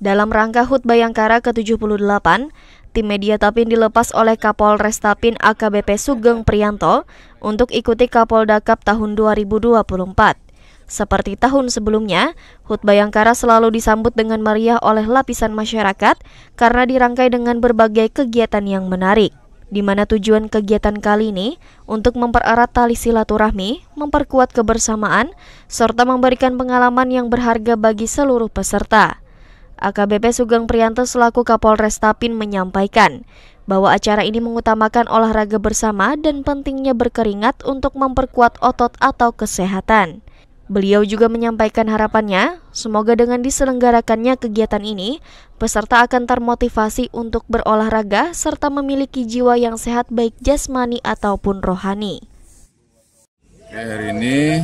Dalam rangka Hut Bayangkara ke-78, tim media Tapin dilepas oleh Kapolres Tapin AKBP Sugeng Prianto untuk ikuti Kapolda Cup tahun 2024. Seperti tahun sebelumnya, Hut Bayangkara selalu disambut dengan meriah oleh lapisan masyarakat karena dirangkai dengan berbagai kegiatan yang menarik di mana tujuan kegiatan kali ini untuk mempererat tali silaturahmi, memperkuat kebersamaan, serta memberikan pengalaman yang berharga bagi seluruh peserta. AKBP Sugeng Prianto selaku Kapolres Tapin menyampaikan bahwa acara ini mengutamakan olahraga bersama dan pentingnya berkeringat untuk memperkuat otot atau kesehatan. Beliau juga menyampaikan harapannya, semoga dengan diselenggarakannya kegiatan ini, peserta akan termotivasi untuk berolahraga serta memiliki jiwa yang sehat baik jasmani ataupun rohani. Hari ini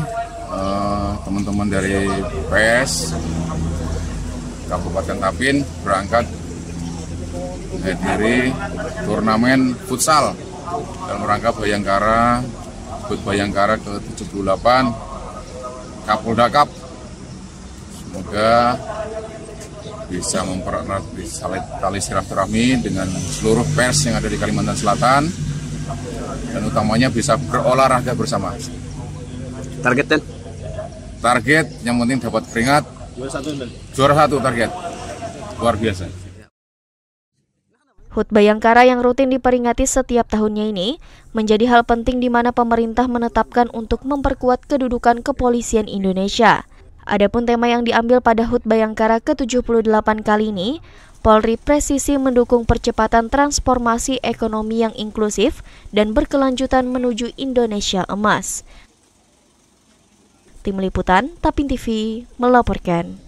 eh, teman-teman dari PS Kabupaten Tapin berangkat menghadiri turnamen futsal dalam rangka Bayangkara Bud Bayangkara ke-78 Kapolda Cup semoga bisa mempererat tali silaturahmi dengan seluruh pers yang ada di Kalimantan Selatan dan utamanya bisa berolahraga bersama Targetnya? target yang penting dapat keringat Juara satu target. Luar biasa. Hut Bayangkara yang rutin diperingati setiap tahunnya ini menjadi hal penting di mana pemerintah menetapkan untuk memperkuat kedudukan kepolisian Indonesia. Adapun tema yang diambil pada Hut Bayangkara ke-78 kali ini, Polri presisi mendukung percepatan transformasi ekonomi yang inklusif dan berkelanjutan menuju Indonesia emas. Tim Liputan Tapin TV melaporkan.